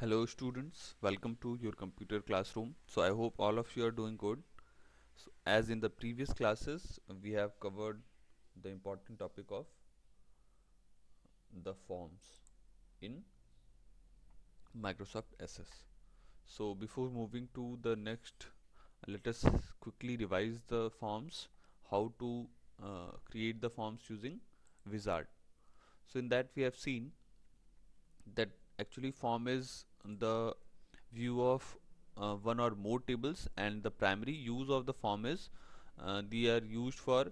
hello students welcome to your computer classroom so I hope all of you are doing good so as in the previous classes we have covered the important topic of the forms in Microsoft SS so before moving to the next let us quickly revise the forms how to uh, create the forms using wizard so in that we have seen that actually form is the view of uh, one or more tables and the primary use of the form is uh, they are used for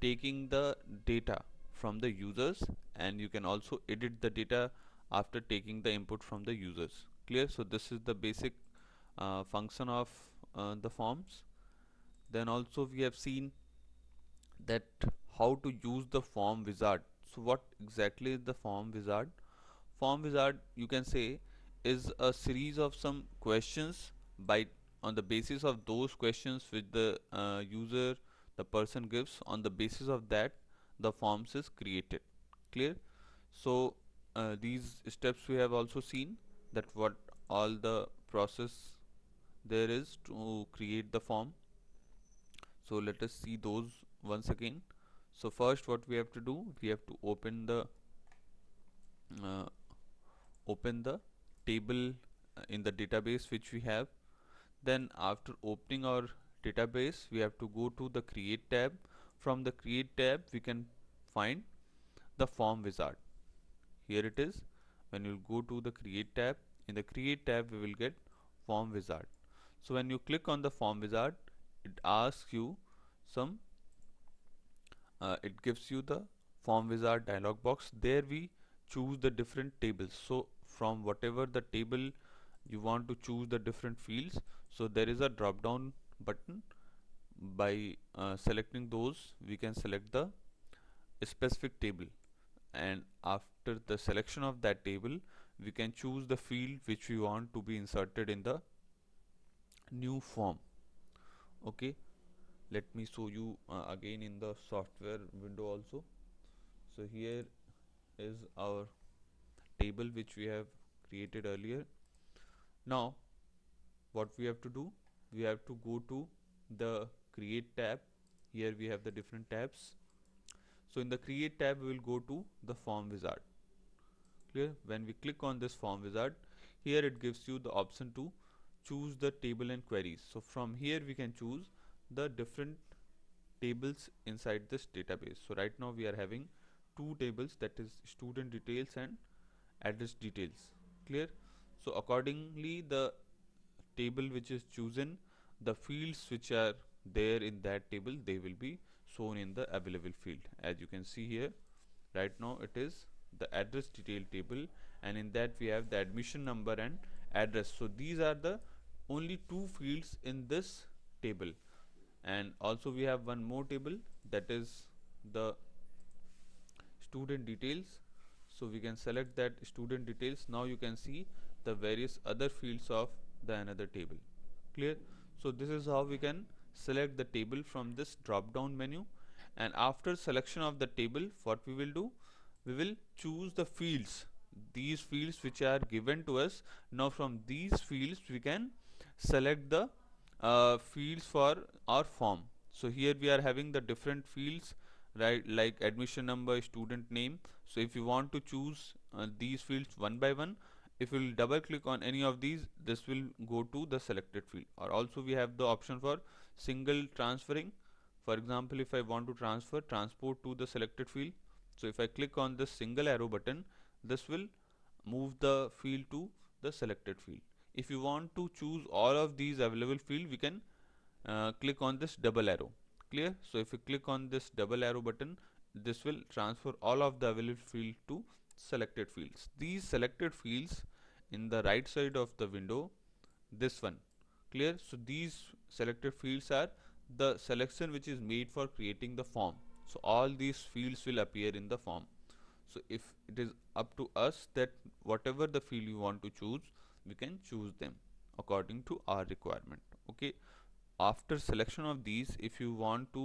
taking the data from the users and you can also edit the data after taking the input from the users clear so this is the basic uh, function of uh, the forms then also we have seen that how to use the form wizard so what exactly is the form wizard form wizard you can say is a series of some questions by on the basis of those questions which the uh, user the person gives on the basis of that the forms is created clear so uh, these steps we have also seen that what all the process there is to create the form so let us see those once again so first what we have to do we have to open the uh, open the table uh, in the database which we have then after opening our database we have to go to the create tab from the create tab we can find the form wizard here it is when you go to the create tab in the create tab we will get form wizard so when you click on the form wizard it asks you some uh, it gives you the form wizard dialog box there we choose the different tables so from whatever the table you want to choose the different fields so there is a drop down button by uh, selecting those we can select the specific table and after the selection of that table we can choose the field which we want to be inserted in the new form okay let me show you uh, again in the software window also so here is our table which we have created earlier now what we have to do we have to go to the create tab here we have the different tabs so in the create tab we will go to the form wizard clear when we click on this form wizard here it gives you the option to choose the table and queries so from here we can choose the different tables inside this database so right now we are having two tables that is student details and address details clear so accordingly the table which is chosen the fields which are there in that table they will be shown in the available field as you can see here right now it is the address detail table and in that we have the admission number and address so these are the only two fields in this table and also we have one more table that is the student details so we can select that student details now you can see the various other fields of the another table clear so this is how we can select the table from this drop down menu and after selection of the table what we will do we will choose the fields these fields which are given to us now from these fields we can select the uh, fields for our form so here we are having the different fields right like admission number student name so if you want to choose uh, these fields one by one if you double click on any of these this will go to the selected field or also we have the option for single transferring for example if I want to transfer transport to the selected field so if I click on this single arrow button this will move the field to the selected field if you want to choose all of these available field we can uh, click on this double arrow clear so if you click on this double arrow button this will transfer all of the available field to selected fields these selected fields in the right side of the window this one clear so these selected fields are the selection which is made for creating the form so all these fields will appear in the form so if it is up to us that whatever the field you want to choose we can choose them according to our requirement okay after selection of these if you want to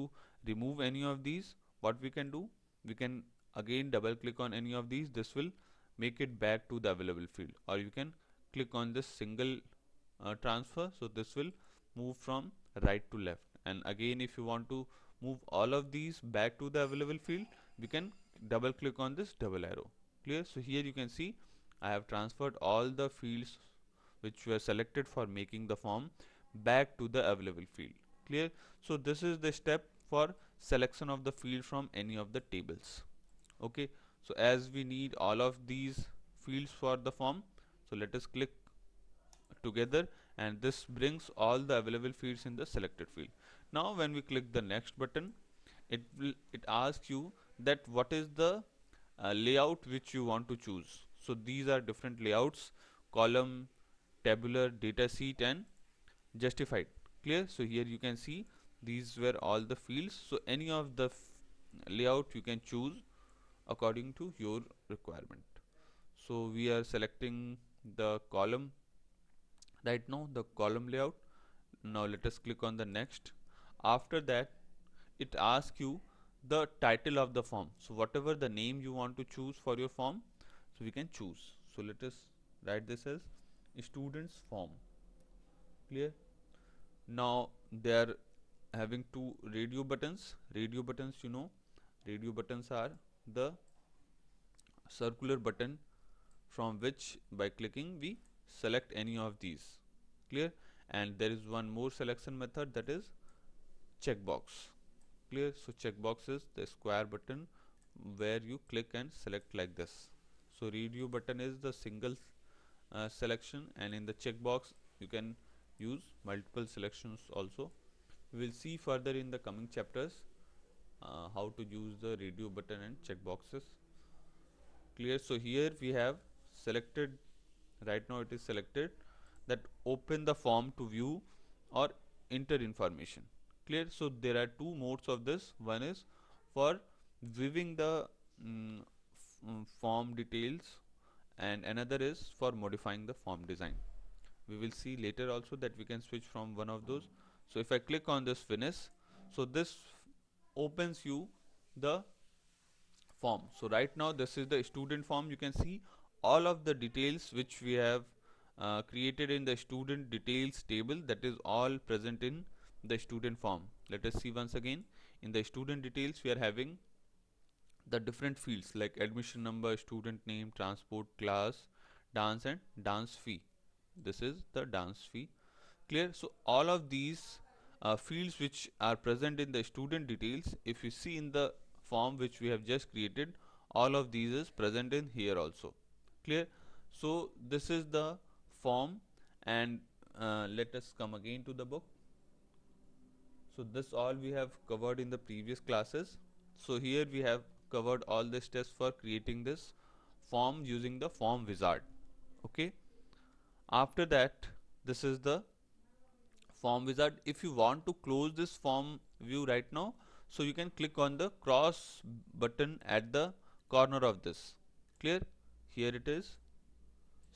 remove any of these what we can do we can again double click on any of these this will make it back to the available field or you can click on this single uh, transfer so this will move from right to left and again if you want to move all of these back to the available field we can double click on this double arrow clear so here you can see I have transferred all the fields which were selected for making the form back to the available field clear so this is the step for selection of the field from any of the tables okay so as we need all of these fields for the form so let us click together and this brings all the available fields in the selected field now when we click the next button it will it asks you that what is the uh, layout which you want to choose so these are different layouts column tabular data sheet and justified clear so here you can see these were all the fields so any of the layout you can choose according to your requirement so we are selecting the column right now the column layout now let us click on the next after that it asks you the title of the form so whatever the name you want to choose for your form so we can choose so let us write this as students form clear now they are having two radio buttons radio buttons you know radio buttons are the circular button from which by clicking we select any of these clear and there is one more selection method that is checkbox clear so checkbox is the square button where you click and select like this so radio button is the single uh, selection and in the checkbox you can use multiple selections also we will see further in the coming chapters uh, how to use the radio button and checkboxes clear so here we have selected right now it is selected that open the form to view or enter information clear so there are two modes of this one is for viewing the mm, mm, form details and another is for modifying the form design we will see later also that we can switch from one of those so if I click on this finish so this opens you the form so right now this is the student form you can see all of the details which we have uh, created in the student details table that is all present in the student form let us see once again in the student details we are having the different fields like admission number student name transport class dance and dance fee this is the dance fee clear so all of these uh, fields which are present in the student details if you see in the form which we have just created all of these is present in here also clear so this is the form and uh, let us come again to the book so this all we have covered in the previous classes so here we have covered all the steps for creating this form using the form wizard okay after that this is the form wizard if you want to close this form view right now so you can click on the cross button at the corner of this clear here it is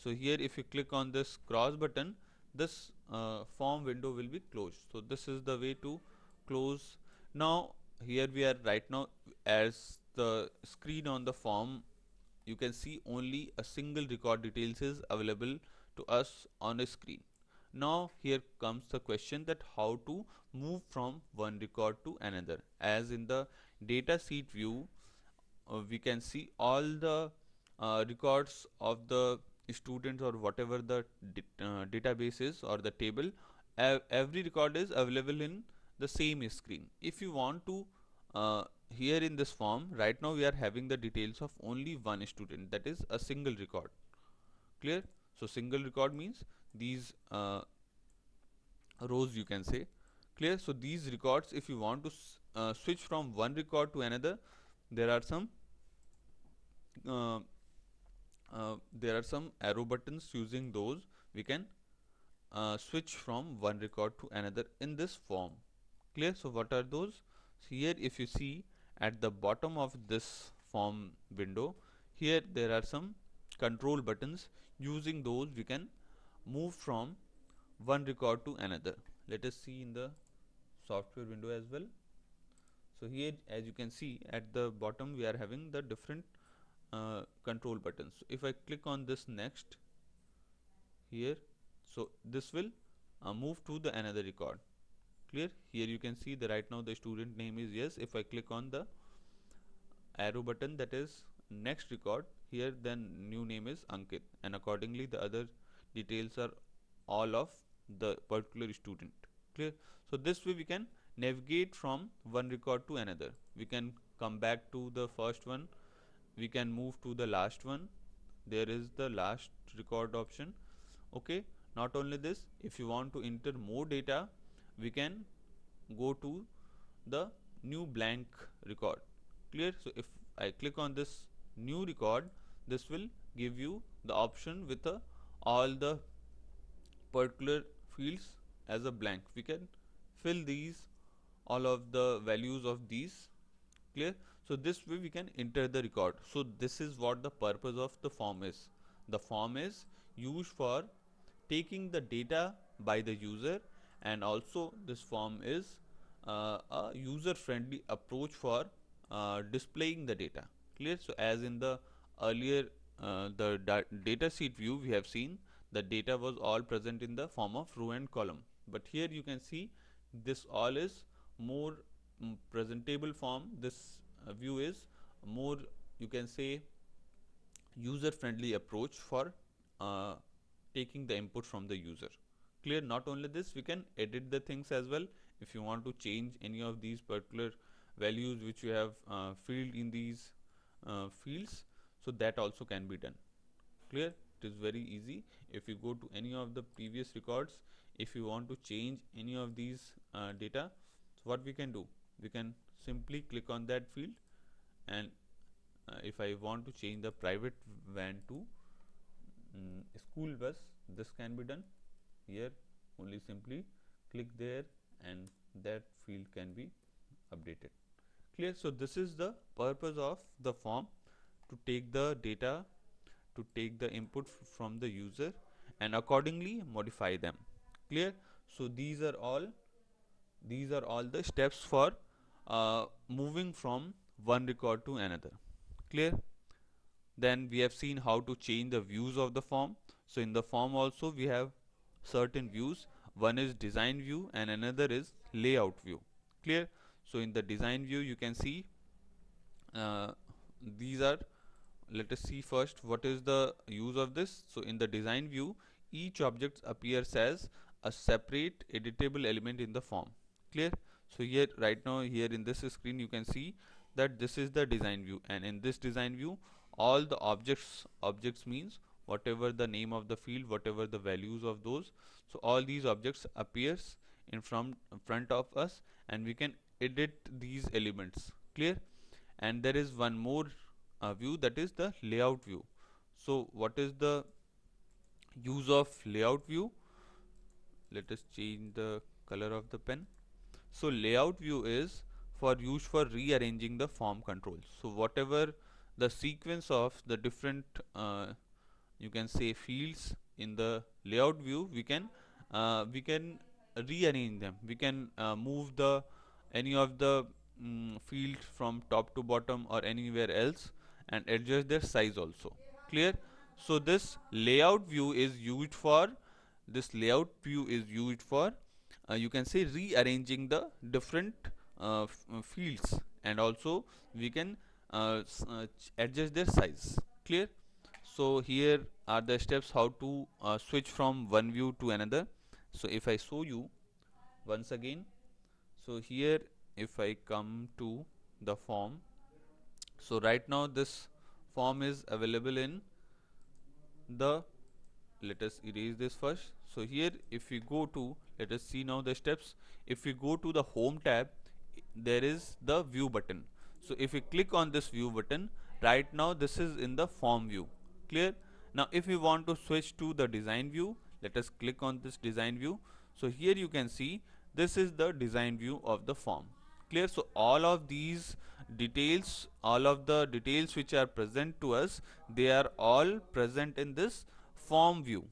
so here if you click on this cross button this uh, form window will be closed so this is the way to close now here we are right now as the screen on the form you can see only a single record details is available to us on a screen. Now here comes the question that how to move from one record to another. As in the data sheet view, uh, we can see all the uh, records of the students or whatever the uh, database is or the table. every record is available in the same screen. If you want to uh, here in this form, right now we are having the details of only one student that is a single record. Clear? So single record means these uh, rows you can say clear. So these records if you want to uh, switch from one record to another there are some uh, uh there are some arrow buttons using those we can uh, switch from one record to another in this form clear so what are those so here if you see at the bottom of this form window here there are some control buttons using those we can move from one record to another let us see in the software window as well so here as you can see at the bottom we are having the different uh, control buttons so if I click on this next here so this will uh, move to the another record clear here you can see the right now the student name is yes if I click on the arrow button that is next record here then, new name is Ankit and accordingly the other details are all of the particular student clear so this way we can navigate from one record to another we can come back to the first one we can move to the last one there is the last record option okay not only this if you want to enter more data we can go to the new blank record clear so if I click on this new record this will give you the option with uh, all the particular fields as a blank we can fill these all of the values of these clear so this way we can enter the record so this is what the purpose of the form is the form is used for taking the data by the user and also this form is uh, a user friendly approach for uh, displaying the data clear so as in the earlier uh, the da data sheet view we have seen the data was all present in the form of row and column but here you can see this all is more mm, presentable form this uh, view is more you can say user friendly approach for uh, taking the input from the user clear not only this we can edit the things as well if you want to change any of these particular values which you have uh, filled in these uh, fields so that also can be done clear it is very easy if you go to any of the previous records if you want to change any of these uh, data so what we can do we can simply click on that field and uh, if I want to change the private van to mm, school bus this can be done here only simply click there and that field can be updated clear so this is the purpose of the form to take the data to take the input from the user and accordingly modify them clear so these are all these are all the steps for uh, moving from one record to another clear then we have seen how to change the views of the form so in the form also we have certain views one is design view and another is layout view clear so in the design view you can see uh, these are let us see first what is the use of this so in the design view each object appears as a separate editable element in the form clear so here right now here in this screen you can see that this is the design view and in this design view all the objects objects means whatever the name of the field whatever the values of those so all these objects appears in front front of us and we can edit these elements clear and there is one more uh, view that is the layout view so what is the use of layout view let us change the color of the pen so layout view is for use for rearranging the form controls so whatever the sequence of the different uh, you can say fields in the layout view we can uh, we can rearrange them we can uh, move the any of the mm, from top to bottom or anywhere else and adjust their size also clear so this layout view is used for this layout view is used for uh, you can say rearranging the different uh, uh fields and also we can uh, uh adjust their size clear so here are the steps how to uh, switch from one view to another so if I show you once again so here if I come to the form so right now this form is available in the let us erase this first so here if we go to let us see now the steps if we go to the home tab there is the view button so if we click on this view button right now this is in the form view clear now if we want to switch to the design view let us click on this design view so here you can see this is the design view of the form clear so all of these details all of the details which are present to us they are all present in this form view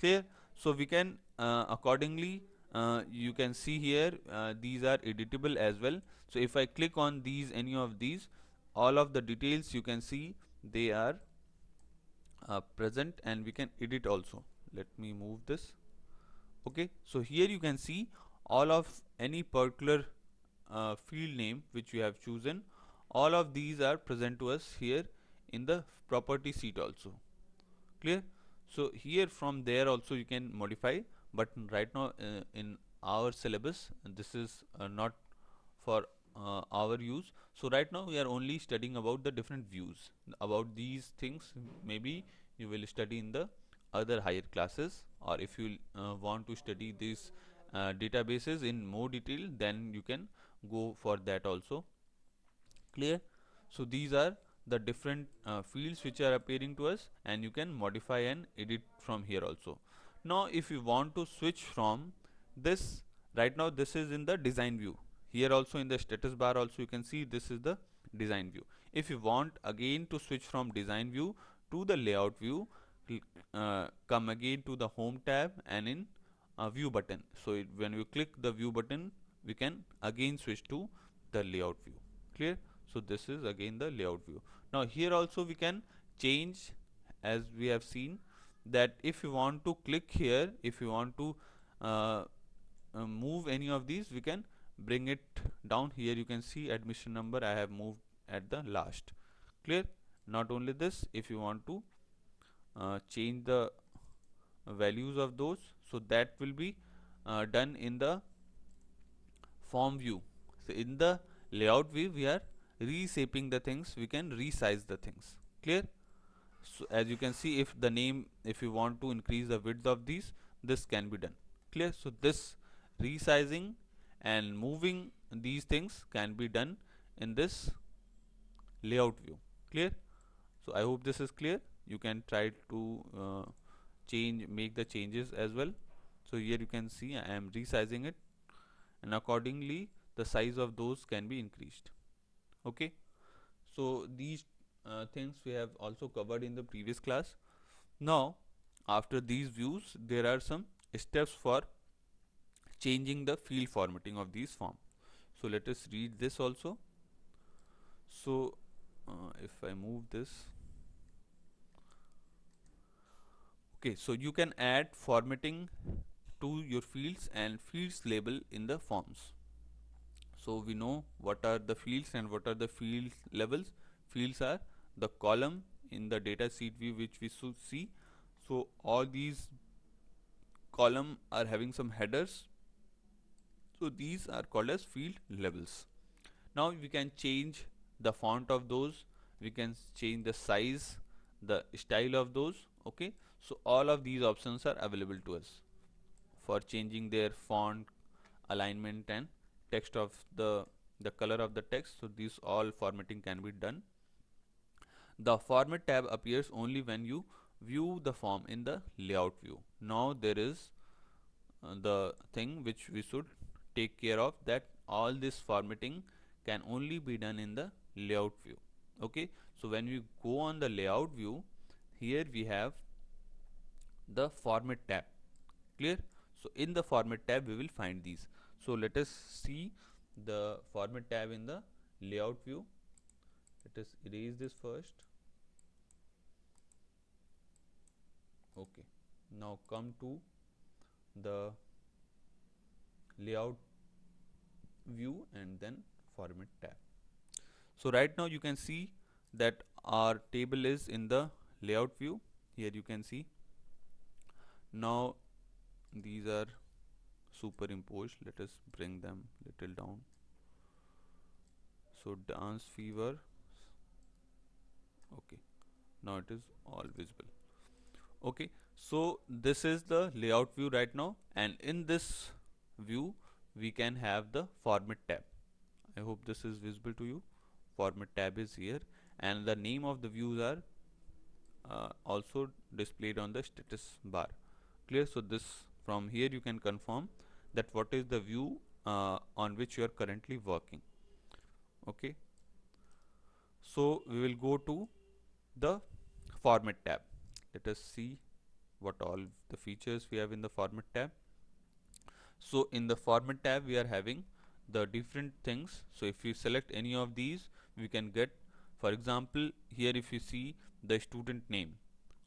clear so we can uh, accordingly uh, you can see here uh, these are editable as well so if I click on these any of these all of the details you can see they are uh, present and we can edit also let me move this okay so here you can see all of any particular uh, field name which you have chosen all of these are present to us here in the property sheet also clear so here from there also you can modify but right now uh, in our syllabus this is uh, not for uh, our use so right now we are only studying about the different views about these things maybe you will study in the other higher classes or if you uh, want to study these uh, databases in more detail then you can go for that also clear so these are the different uh, fields which are appearing to us and you can modify and edit from here also now if you want to switch from this right now this is in the design view here also in the status bar also you can see this is the design view if you want again to switch from design view to the layout view uh, come again to the home tab and in uh, view button so it, when you click the view button we can again switch to the layout view clear so this is again the layout view now here also we can change as we have seen that if you want to click here if you want to uh, uh, move any of these we can bring it down here you can see admission number I have moved at the last clear not only this if you want to uh, change the values of those so that will be uh, done in the form view so in the layout view we are reshaping the things we can resize the things clear so as you can see if the name if you want to increase the width of these this can be done clear so this resizing and moving these things can be done in this layout view clear so i hope this is clear you can try to uh, change make the changes as well so here you can see i am resizing it and accordingly the size of those can be increased okay so these uh, things we have also covered in the previous class now after these views there are some steps for changing the field formatting of these form so let us read this also so uh, if I move this okay so you can add formatting to your fields and fields label in the forms so we know what are the fields and what are the fields levels fields are the column in the data sheet view which we should see so all these column are having some headers so these are called as field levels now we can change the font of those we can change the size the style of those okay so all of these options are available to us for changing their font alignment and text of the the color of the text so these all formatting can be done the format tab appears only when you view the form in the layout view now there is uh, the thing which we should take care of that all this formatting can only be done in the layout view okay so when we go on the layout view here we have the format tab clear so in the format tab we will find these so, let us see the format tab in the layout view. Let us erase this first. Okay. Now, come to the layout view and then format tab. So, right now you can see that our table is in the layout view. Here you can see. Now, these are superimposed let us bring them little down so dance fever okay now it is all visible okay so this is the layout view right now and in this view we can have the format tab I hope this is visible to you format tab is here and the name of the views are uh, also displayed on the status bar clear so this from here you can confirm that what is the view uh, on which you are currently working okay so we will go to the format tab let us see what all the features we have in the format tab so in the format tab we are having the different things so if you select any of these we can get for example here if you see the student name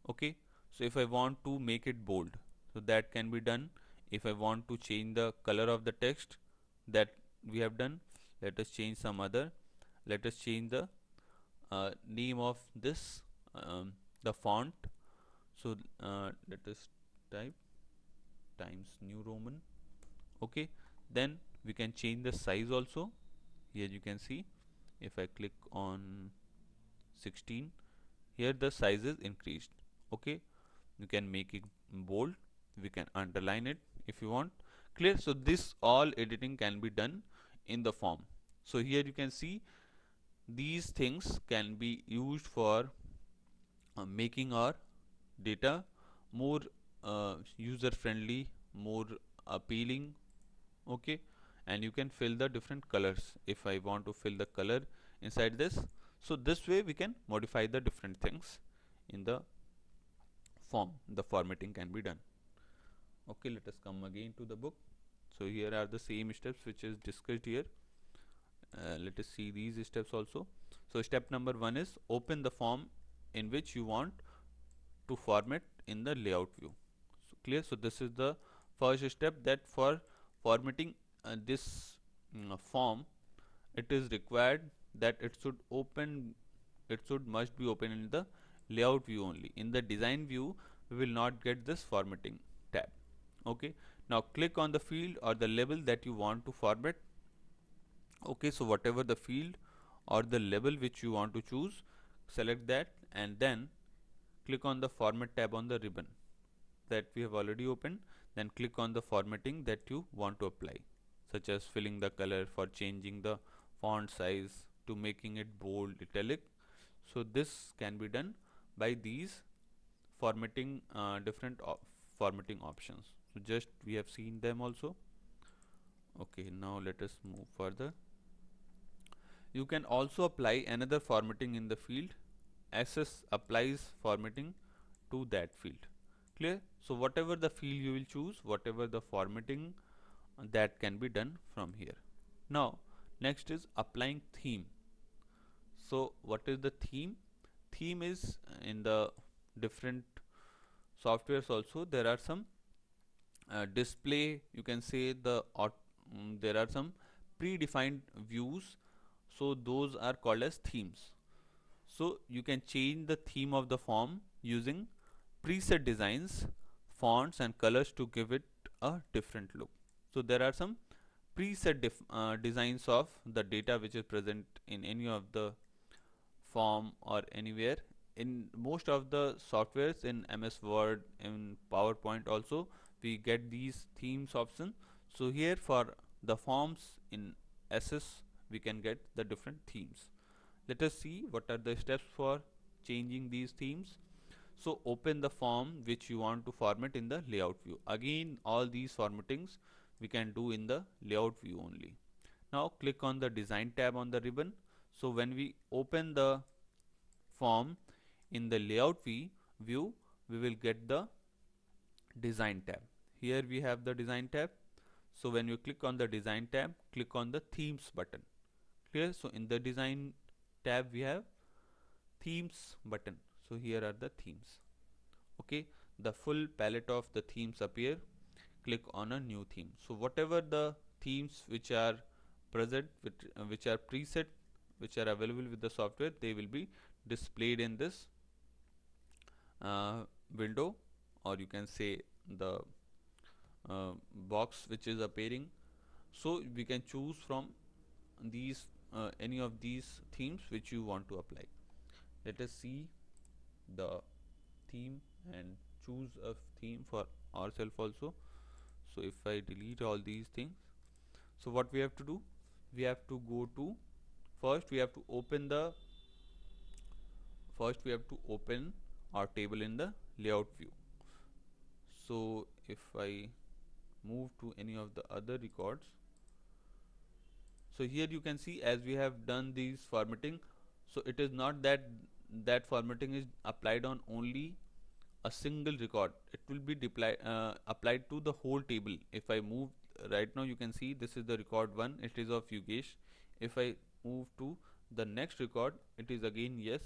okay so if I want to make it bold so that can be done if I want to change the color of the text that we have done let us change some other let us change the uh, name of this um, the font so uh, let us type times new Roman okay then we can change the size also here you can see if I click on 16 here the size is increased okay you can make it bold we can underline it if you want clear so this all editing can be done in the form so here you can see these things can be used for uh, making our data more uh, user friendly more appealing okay and you can fill the different colors if I want to fill the color inside this so this way we can modify the different things in the form the formatting can be done okay let us come again to the book so here are the same steps which is discussed here uh, let us see these steps also so step number one is open the form in which you want to format in the layout view so clear so this is the first step that for formatting uh, this mm, uh, form it is required that it should open it should must be open in the layout view only in the design view we will not get this formatting okay now click on the field or the label that you want to format okay so whatever the field or the label which you want to choose select that and then click on the format tab on the ribbon that we have already opened then click on the formatting that you want to apply such as filling the color for changing the font size to making it bold italic so this can be done by these formatting uh, different op formatting options so just we have seen them also okay now let us move further you can also apply another formatting in the field SS applies formatting to that field clear so whatever the field you will choose whatever the formatting uh, that can be done from here now next is applying theme so what is the theme theme is uh, in the different softwares also there are some uh, display you can say the um, there are some predefined views so those are called as themes so you can change the theme of the form using preset designs fonts and colors to give it a different look so there are some preset uh, designs of the data which is present in any of the form or anywhere in most of the softwares in MS Word in PowerPoint also we get these themes option so here for the forms in SS we can get the different themes let us see what are the steps for changing these themes so open the form which you want to format in the layout view again all these formatings we can do in the layout view only now click on the design tab on the ribbon so when we open the form in the layout view, view we will get the design tab here we have the design tab so when you click on the design tab click on the themes button clear so in the design tab we have themes button so here are the themes okay the full palette of the themes appear click on a new theme so whatever the themes which are present which, uh, which are preset which are available with the software they will be displayed in this uh, window or you can say the uh, box which is appearing so we can choose from these uh, any of these themes which you want to apply let us see the theme and choose a theme for ourselves also so if I delete all these things so what we have to do we have to go to first we have to open the first we have to open our table in the layout view so if I move to any of the other records so here you can see as we have done these formatting so it is not that that formatting is applied on only a single record it will be uh, applied to the whole table if I move right now you can see this is the record 1 it is of Yugesh. if I move to the next record it is again yes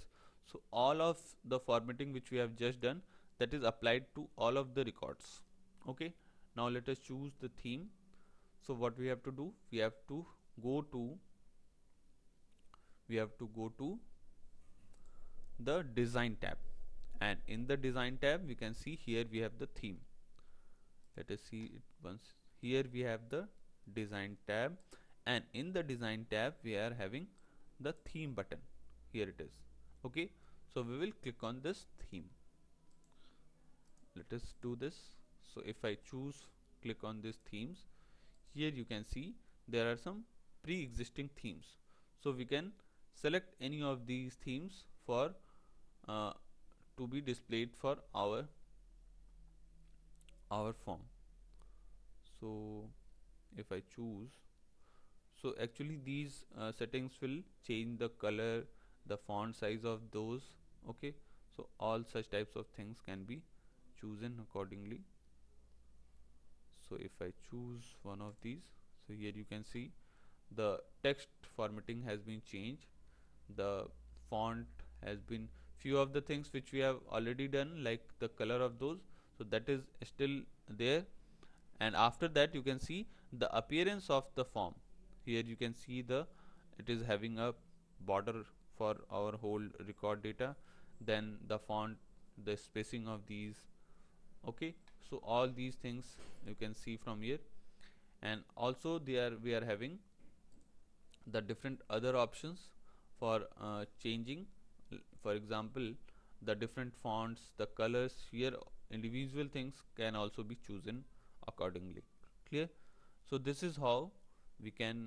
so all of the formatting which we have just done that is applied to all of the records okay now let us choose the theme so what we have to do we have to go to we have to go to the design tab and in the design tab we can see here we have the theme let us see it once here we have the design tab and in the design tab we are having the theme button here it is okay so we will click on this theme let us do this so if I choose click on this themes here you can see there are some pre-existing themes so we can select any of these themes for uh, to be displayed for our our form so if I choose so actually these uh, settings will change the color the font size of those okay so all such types of things can be chosen accordingly so if I choose one of these so here you can see the text formatting has been changed the font has been few of the things which we have already done like the color of those so that is still there and after that you can see the appearance of the form here you can see the it is having a border for our whole record data then the font the spacing of these okay so all these things you can see from here and also there we are having the different other options for uh, changing for example the different fonts the colors here individual things can also be chosen accordingly clear so this is how we can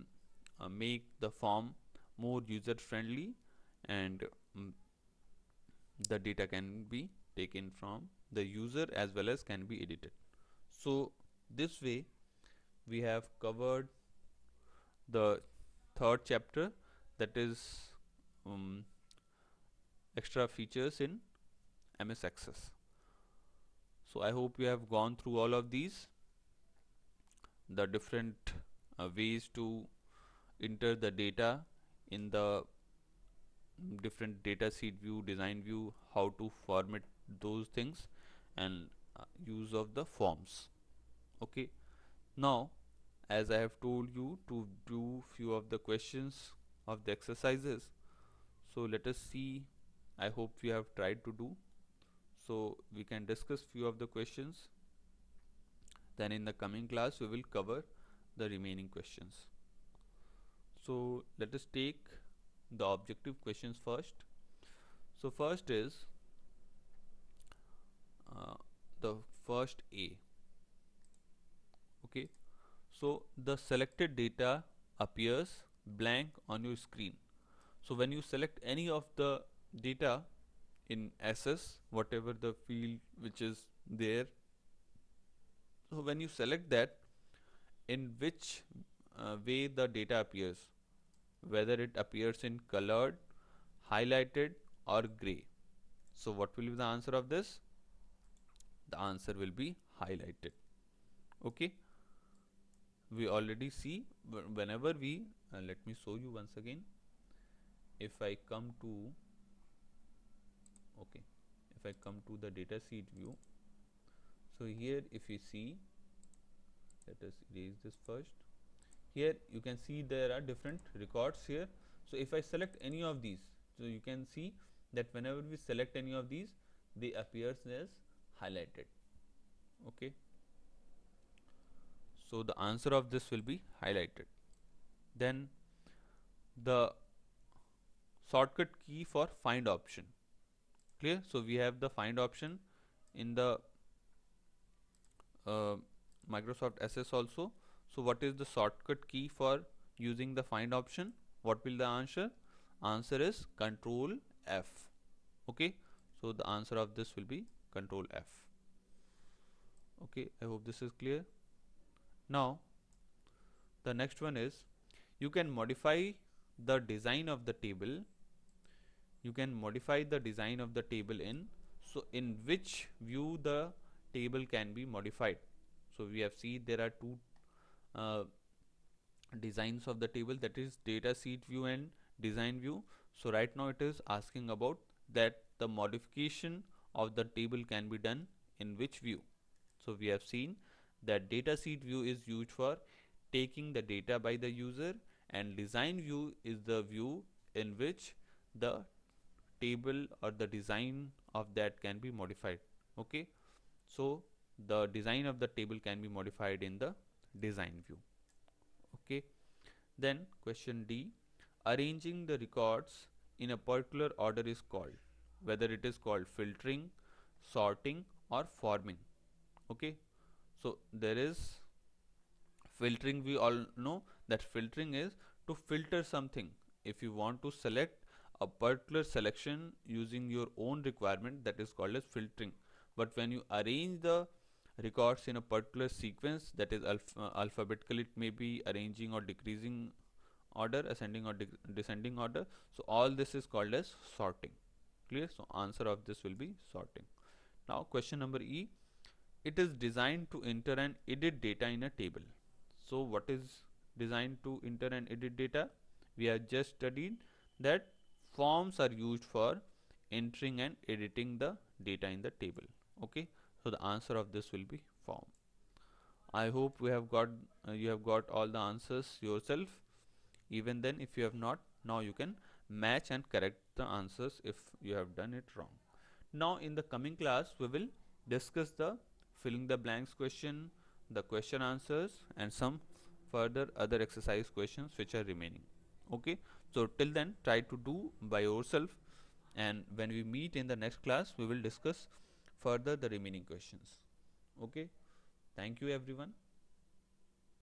uh, make the form more user friendly and um, the data can be taken from the user as well as can be edited so this way we have covered the third chapter that is um, extra features in MS Access so I hope you have gone through all of these the different uh, ways to enter the data in the different data sheet view design view how to format those things and uh, use of the forms okay now as I have told you to do few of the questions of the exercises so let us see I hope we have tried to do so we can discuss few of the questions then in the coming class we will cover the remaining questions so let us take the objective questions first so first is uh, the first A okay so the selected data appears blank on your screen so when you select any of the data in SS whatever the field which is there so when you select that in which uh, way the data appears whether it appears in colored highlighted or gray so what will be the answer of this the answer will be highlighted okay we already see whenever we uh, let me show you once again if I come to okay if I come to the data sheet view so here if you see let us erase this first here you can see there are different records here so if I select any of these so you can see that whenever we select any of these they appears as highlighted okay so the answer of this will be highlighted then the shortcut key for find option clear so we have the find option in the uh, Microsoft SS also so what is the shortcut key for using the find option what will the answer answer is control F okay so the answer of this will be control F okay I hope this is clear now the next one is you can modify the design of the table you can modify the design of the table in so in which view the table can be modified so we have seen there are two uh, designs of the table that is data sheet view and design view so right now it is asking about that the modification of the table can be done in which view so we have seen that data sheet view is used for taking the data by the user and design view is the view in which the table or the design of that can be modified okay so the design of the table can be modified in the design view okay then question d arranging the records in a particular order is called whether it is called filtering sorting or forming okay so there is filtering we all know that filtering is to filter something if you want to select a particular selection using your own requirement that is called as filtering but when you arrange the records in a particular sequence that is alph uh, alphabetically it may be arranging or decreasing order ascending or de descending order so all this is called as sorting clear so answer of this will be sorting now question number E it is designed to enter and edit data in a table so what is designed to enter and edit data we have just studied that forms are used for entering and editing the data in the table okay so the answer of this will be form I hope we have got uh, you have got all the answers yourself even then if you have not now you can match and correct the answers if you have done it wrong. Now in the coming class we will discuss the filling the blanks question, the question answers and some further other exercise questions which are remaining. Okay, so till then try to do by yourself and when we meet in the next class we will discuss further the remaining questions. Okay, thank you everyone.